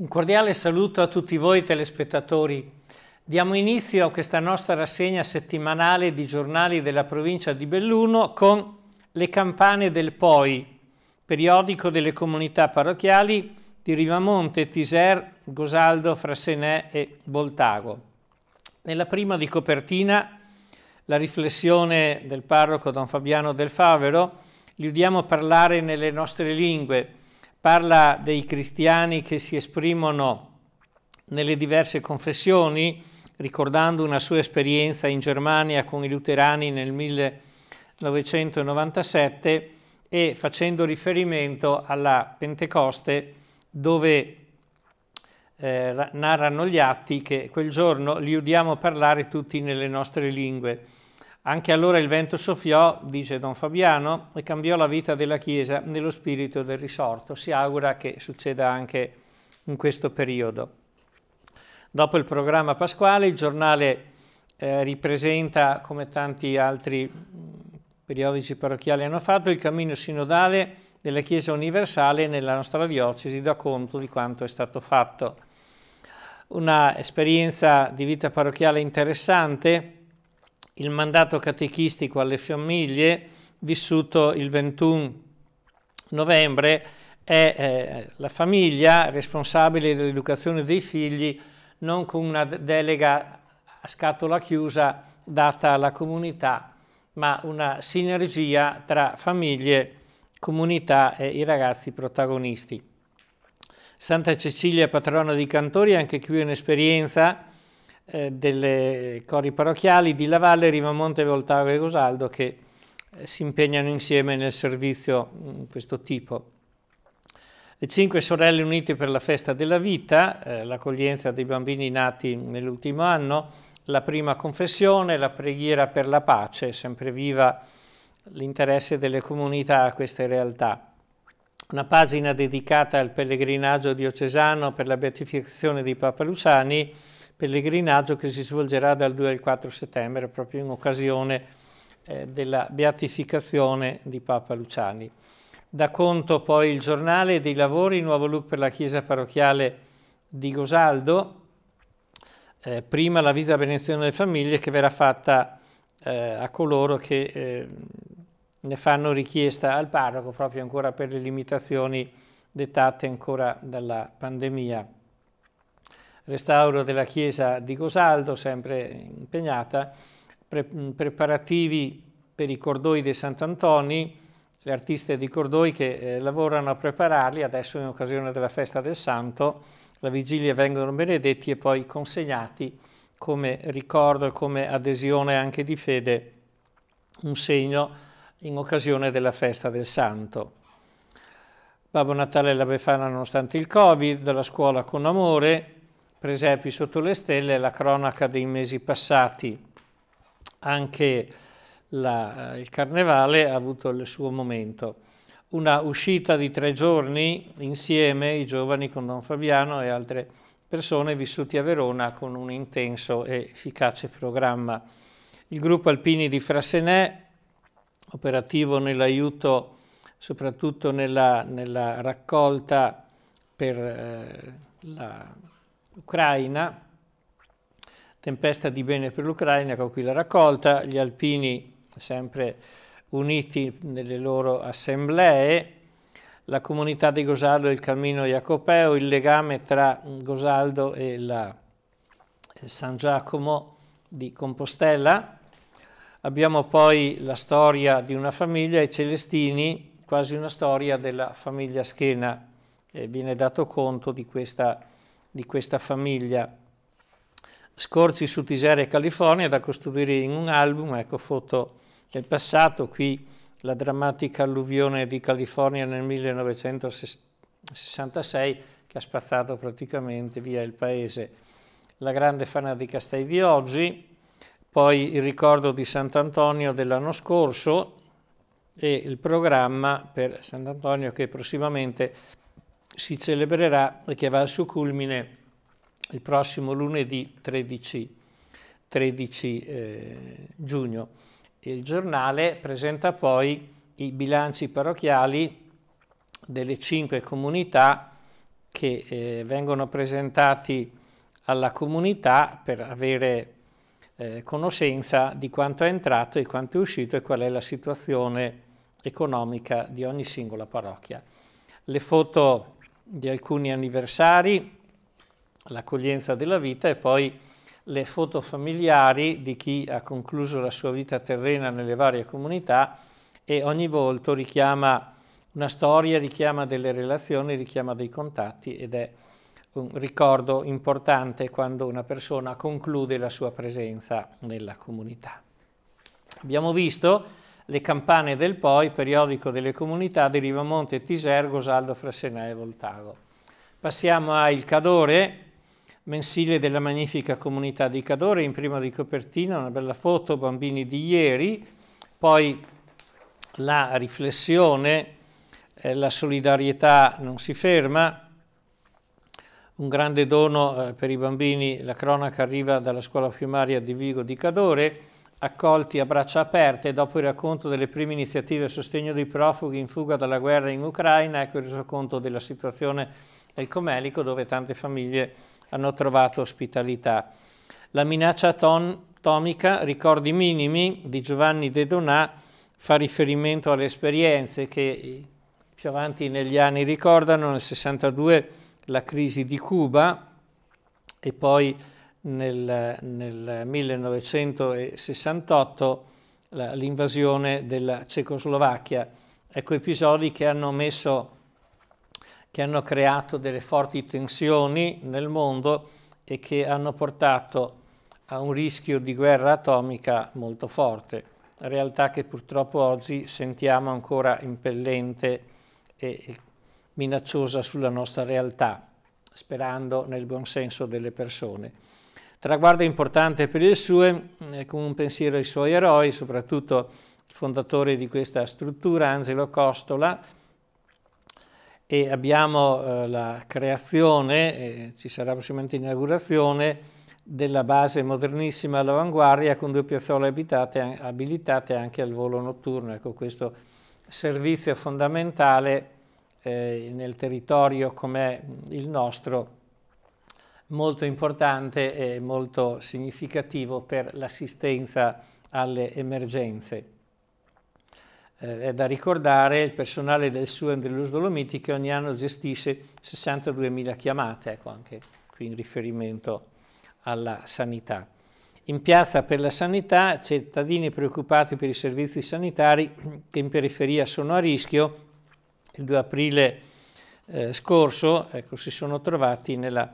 Un cordiale saluto a tutti voi telespettatori. Diamo inizio a questa nostra rassegna settimanale di giornali della provincia di Belluno con Le campane del Poi, periodico delle comunità parrocchiali di Rivamonte, Tiser, Gosaldo, Frassenè e Boltago. Nella prima di copertina la riflessione del parroco Don Fabiano del Favero, li udiamo parlare nelle nostre lingue parla dei cristiani che si esprimono nelle diverse confessioni, ricordando una sua esperienza in Germania con i luterani nel 1997 e facendo riferimento alla Pentecoste dove eh, narrano gli atti che quel giorno li udiamo parlare tutti nelle nostre lingue. Anche allora il vento soffiò, dice Don Fabiano, e cambiò la vita della Chiesa nello spirito del risorto. Si augura che succeda anche in questo periodo. Dopo il programma pasquale, il giornale eh, ripresenta, come tanti altri mm, periodici parrocchiali hanno fatto, il cammino sinodale della Chiesa universale nella nostra diocesi, da conto di quanto è stato fatto. Una esperienza di vita parrocchiale interessante, il mandato catechistico alle famiglie, vissuto il 21 novembre, è eh, la famiglia responsabile dell'educazione dei figli, non con una delega a scatola chiusa data alla comunità, ma una sinergia tra famiglie, comunità e i ragazzi protagonisti. Santa Cecilia, patrona di Cantori, anche qui un'esperienza eh, delle cori parrocchiali di Lavalle, Rivamonte, Voltago e Gosaldo che eh, si impegnano insieme nel servizio di mm, questo tipo. Le cinque sorelle unite per la festa della vita, eh, l'accoglienza dei bambini nati nell'ultimo anno, la prima confessione, la preghiera per la pace, sempre viva l'interesse delle comunità a queste realtà. Una pagina dedicata al pellegrinaggio diocesano per la beatificazione di Papa Luciani, pellegrinaggio che si svolgerà dal 2 al 4 settembre, proprio in occasione eh, della beatificazione di Papa Luciani. Da conto poi il giornale dei lavori, nuovo look per la chiesa parrocchiale di Gosaldo, eh, prima la visita a benedizione delle famiglie che verrà fatta eh, a coloro che eh, ne fanno richiesta al parroco, proprio ancora per le limitazioni dettate ancora dalla pandemia restauro della chiesa di Gosaldo, sempre impegnata, pre preparativi per i cordoi di Sant'Antoni, le artiste di cordoi che eh, lavorano a prepararli, adesso in occasione della festa del Santo, la vigilia vengono benedetti e poi consegnati come ricordo e come adesione anche di fede, un segno in occasione della festa del Santo. Babbo Natale e la Befana nonostante il Covid, dalla scuola con amore, Presepi sotto le stelle, la cronaca dei mesi passati, anche la, eh, il carnevale ha avuto il suo momento. Una uscita di tre giorni insieme, i giovani con Don Fabiano e altre persone vissuti a Verona con un intenso e efficace programma. Il gruppo Alpini di Frassenè, operativo nell'aiuto soprattutto nella, nella, raccolta per eh, la Ucraina, tempesta di bene per l'Ucraina con qui la raccolta, gli alpini sempre uniti nelle loro assemblee, la comunità di Gosaldo e il cammino jacopeo, il legame tra Gosaldo e la eh, San Giacomo di Compostela. Abbiamo poi la storia di una famiglia, i Celestini, quasi una storia della famiglia Schena. E viene dato conto di questa di questa famiglia Scorci su Tisera e California, da costruire in un album, ecco foto del passato, qui la drammatica alluvione di California nel 1966 che ha spazzato praticamente via il paese. La grande fana di Castelli di oggi, poi il ricordo di Sant'Antonio dell'anno scorso e il programma per Sant'Antonio che prossimamente si celebrerà e che va al suo culmine il prossimo lunedì 13, 13 eh, giugno. Il giornale presenta poi i bilanci parrocchiali delle cinque comunità che eh, vengono presentati alla comunità per avere eh, conoscenza di quanto è entrato e quanto è uscito e qual è la situazione economica di ogni singola parrocchia. Le foto di alcuni anniversari, l'accoglienza della vita e poi le foto familiari di chi ha concluso la sua vita terrena nelle varie comunità e ogni volto richiama una storia, richiama delle relazioni, richiama dei contatti ed è un ricordo importante quando una persona conclude la sua presenza nella comunità. Abbiamo visto le campane del POI, periodico delle comunità di Rivamonte, Tisergo, Saldo, Frassenà e Voltago. Passiamo a Il Cadore, mensile della magnifica comunità di Cadore, in prima di copertina una bella foto, bambini di ieri, poi la riflessione, eh, la solidarietà non si ferma, un grande dono eh, per i bambini, la cronaca arriva dalla scuola primaria di Vigo di Cadore, accolti a braccia aperte dopo il racconto delle prime iniziative a sostegno dei profughi in fuga dalla guerra in Ucraina, ecco il resoconto della situazione del Comelico dove tante famiglie hanno trovato ospitalità. La minaccia atomica, ricordi minimi, di Giovanni De Donà fa riferimento alle esperienze che più avanti negli anni ricordano, nel 62 la crisi di Cuba e poi nel, nel 1968 l'invasione della Cecoslovacchia. Ecco episodi che hanno, messo, che hanno creato delle forti tensioni nel mondo e che hanno portato a un rischio di guerra atomica molto forte, realtà che purtroppo oggi sentiamo ancora impellente e minacciosa sulla nostra realtà, sperando nel buon senso delle persone. Traguardo importante per il SUE, eh, con un pensiero ai suoi eroi, soprattutto il fondatore di questa struttura, Angelo Costola, e abbiamo eh, la creazione, eh, ci sarà prossimamente inaugurazione, della base modernissima all'avanguardia con due piazzole abitate, eh, abilitate anche al volo notturno. Ecco, questo servizio fondamentale eh, nel territorio come il nostro molto importante e molto significativo per l'assistenza alle emergenze. Eh, è da ricordare il personale del SUEM dell'Us Dolomiti che ogni anno gestisce 62.000 chiamate, ecco anche qui in riferimento alla sanità. In piazza per la sanità, cittadini preoccupati per i servizi sanitari che in periferia sono a rischio, il 2 aprile eh, scorso ecco, si sono trovati nella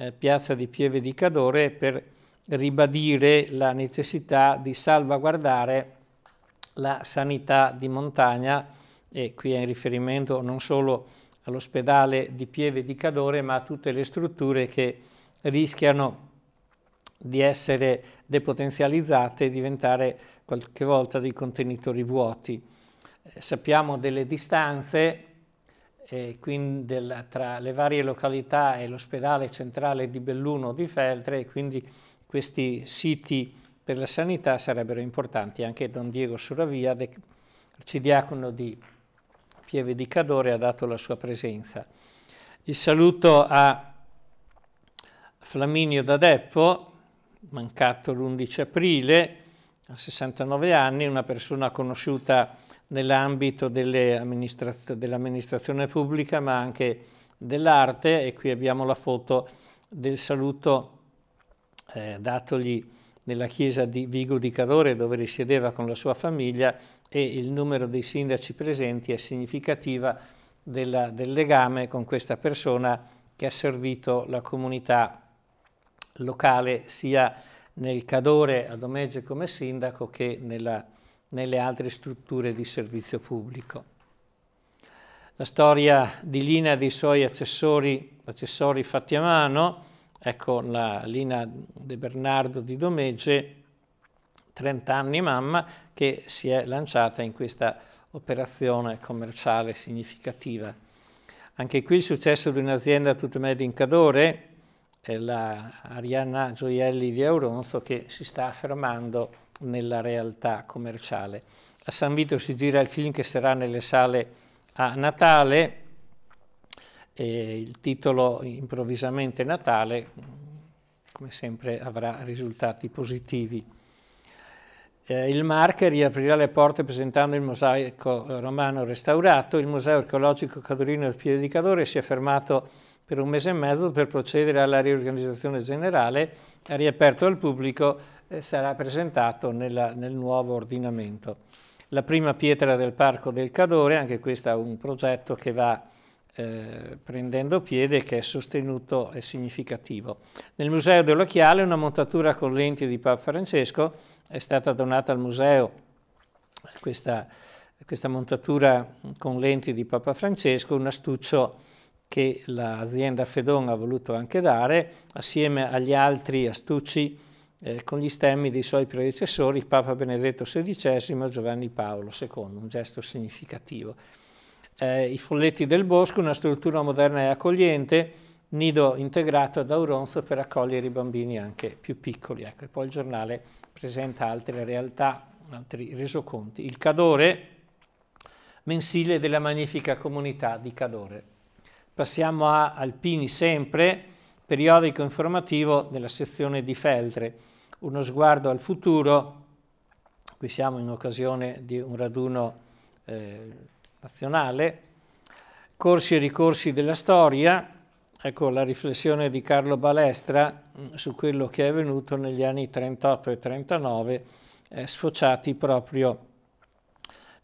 eh, piazza di Pieve di Cadore per ribadire la necessità di salvaguardare la sanità di montagna e qui è in riferimento non solo all'ospedale di Pieve di Cadore ma a tutte le strutture che rischiano di essere depotenzializzate e diventare qualche volta dei contenitori vuoti. Eh, sappiamo delle distanze e quindi del, tra le varie località e l'ospedale centrale di Belluno di Feltre e quindi questi siti per la sanità sarebbero importanti. Anche Don Diego Suravia, arcidiacono di Pieve di Cadore, ha dato la sua presenza. Il saluto a Flaminio D'Adeppo, mancato l'11 aprile, a 69 anni, una persona conosciuta nell'ambito dell'amministrazione dell pubblica ma anche dell'arte e qui abbiamo la foto del saluto eh, datogli nella chiesa di Vigo di Cadore dove risiedeva con la sua famiglia e il numero dei sindaci presenti è significativa della, del legame con questa persona che ha servito la comunità locale sia nel Cadore a Domegge come sindaco che nella nelle altre strutture di servizio pubblico. La storia di Lina e dei suoi accessori, accessori fatti a mano, ecco la Lina De Bernardo di Domegge, 30 anni mamma, che si è lanciata in questa operazione commerciale significativa. Anche qui il successo di un'azienda tutta made in Cadore, è la Arianna Gioielli di Auronzo, che si sta affermando nella realtà commerciale. A San Vito si gira il film che sarà nelle sale a Natale, il titolo improvvisamente Natale, come sempre, avrà risultati positivi. Eh, il Marche riaprirà le porte presentando il mosaico romano restaurato. Il Museo archeologico Cadorino del Piede di Cadore si è fermato per un mese e mezzo per procedere alla riorganizzazione generale, riaperto al pubblico, eh, sarà presentato nella, nel nuovo ordinamento. La prima pietra del Parco del Cadore, anche questo è un progetto che va eh, prendendo piede, che è sostenuto e significativo. Nel Museo dell'Occhiale una montatura con lenti di Papa Francesco è stata donata al museo questa, questa montatura con lenti di Papa Francesco, un astuccio che l'azienda Fedon ha voluto anche dare, assieme agli altri astucci eh, con gli stemmi dei suoi predecessori, Papa Benedetto XVI e Giovanni Paolo II, un gesto significativo. Eh, I Folletti del Bosco, una struttura moderna e accogliente, nido integrato ad Auronzo per accogliere i bambini anche più piccoli. Ecco. E poi il giornale presenta altre realtà, altri resoconti. Il Cadore, mensile della magnifica comunità di Cadore. Passiamo a Alpini sempre, periodico informativo della sezione di Feltre. Uno sguardo al futuro, qui siamo in occasione di un raduno eh, nazionale, corsi e ricorsi della storia, ecco la riflessione di Carlo Balestra mm, su quello che è avvenuto negli anni 38 e 39, eh, sfociati proprio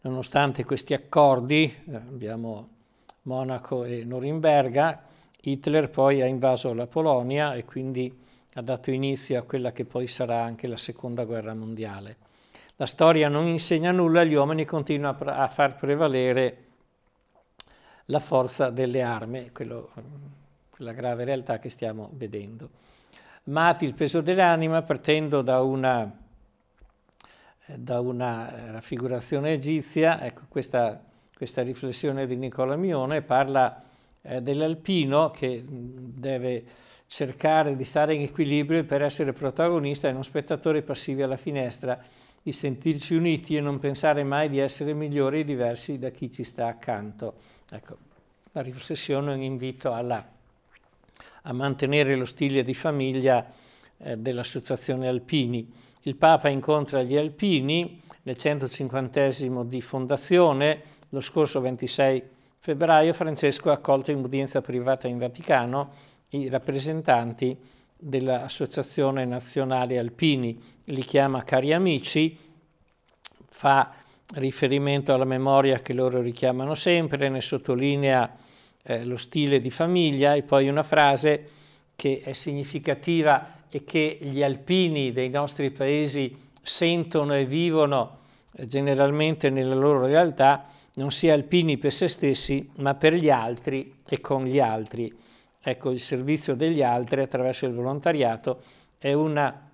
nonostante questi accordi, eh, abbiamo Monaco e Norimberga. Hitler poi ha invaso la Polonia e quindi ha dato inizio a quella che poi sarà anche la seconda guerra mondiale. La storia non insegna nulla, gli uomini continuano a far prevalere la forza delle armi, quello, quella grave realtà che stiamo vedendo. Mati, il peso dell'anima, partendo da una, eh, da una eh, raffigurazione egizia, ecco questa questa riflessione di Nicola Mione, parla eh, dell'alpino che mm, deve cercare di stare in equilibrio per essere protagonista e non spettatore passivi alla finestra, di sentirci uniti e non pensare mai di essere migliori e diversi da chi ci sta accanto. Ecco, la riflessione è un invito alla, a mantenere lo stile di famiglia eh, dell'Associazione Alpini. Il Papa incontra gli alpini nel 150 di fondazione, lo scorso 26 febbraio Francesco ha accolto in udienza privata in Vaticano i rappresentanti dell'Associazione Nazionale Alpini, li chiama cari amici, fa riferimento alla memoria che loro richiamano sempre, ne sottolinea eh, lo stile di famiglia e poi una frase che è significativa e che gli alpini dei nostri paesi sentono e vivono eh, generalmente nella loro realtà, non si è alpini per se stessi, ma per gli altri e con gli altri. Ecco, il servizio degli altri attraverso il volontariato è una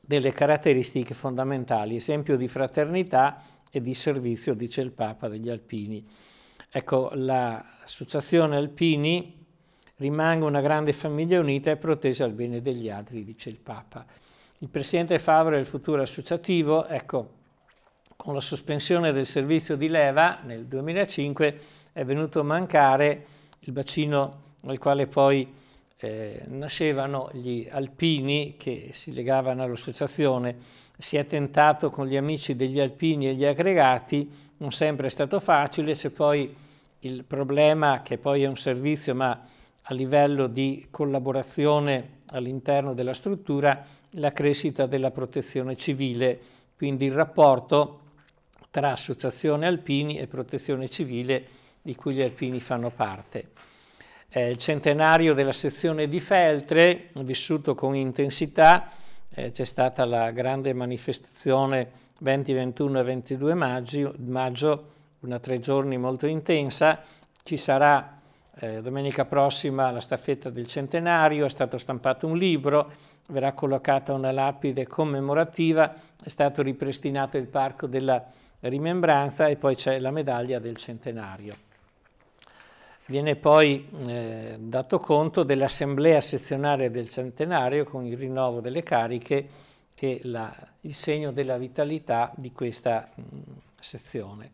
delle caratteristiche fondamentali, esempio di fraternità e di servizio, dice il Papa, degli alpini. Ecco, l'associazione Alpini rimanga una grande famiglia unita e protesa al bene degli altri, dice il Papa. Il Presidente Favre e il futuro associativo, ecco, con la sospensione del servizio di leva nel 2005 è venuto a mancare il bacino nel quale poi eh, nascevano gli alpini che si legavano all'associazione. Si è tentato con gli amici degli alpini e gli aggregati, non sempre è stato facile, c'è poi il problema che poi è un servizio ma a livello di collaborazione all'interno della struttura, la crescita della protezione civile, quindi il rapporto tra associazione alpini e protezione civile di cui gli alpini fanno parte. Eh, il centenario della sezione di Feltre, vissuto con intensità, eh, c'è stata la grande manifestazione 20, 21 e 22 maggio, maggio una tre giorni molto intensa, ci sarà eh, domenica prossima la staffetta del centenario, è stato stampato un libro, verrà collocata una lapide commemorativa, è stato ripristinato il parco della rimembranza e poi c'è la medaglia del centenario. Viene poi eh, dato conto dell'assemblea sezionaria del centenario con il rinnovo delle cariche e la, il segno della vitalità di questa mh, mm, sezione.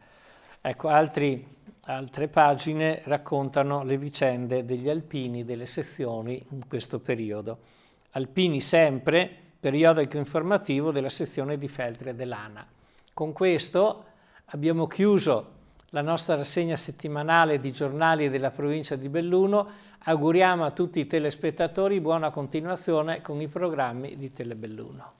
Ecco, altri, altre pagine raccontano le vicende degli alpini, delle sezioni in questo periodo. Alpini sempre, periodico informativo della sezione di Feltre dell'ANA. Con questo abbiamo chiuso la nostra rassegna settimanale di giornali della provincia di Belluno. Auguriamo a tutti i telespettatori buona continuazione con i programmi di Telebelluno.